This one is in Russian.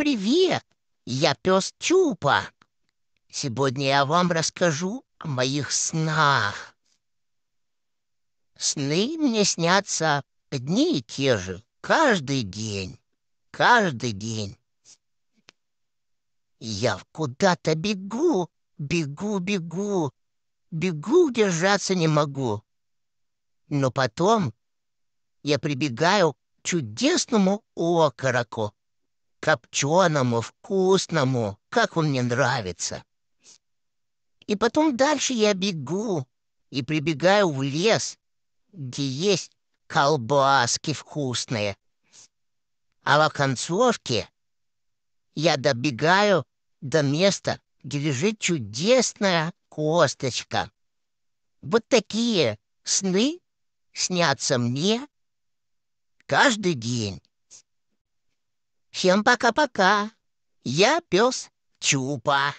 Привет! Я пес Чупа. Сегодня я вам расскажу о моих снах. Сны мне снятся одни и те же, каждый день, каждый день. Я куда-то бегу, бегу, бегу, бегу, держаться не могу. Но потом я прибегаю к чудесному окороку копченому, вкусному, как он мне нравится. И потом дальше я бегу и прибегаю в лес, где есть колбаски вкусные. А в оконцовке я добегаю до места, где лежит чудесная косточка. Вот такие сны снятся мне каждый день. Всем пока-пока. Я пес Чупа.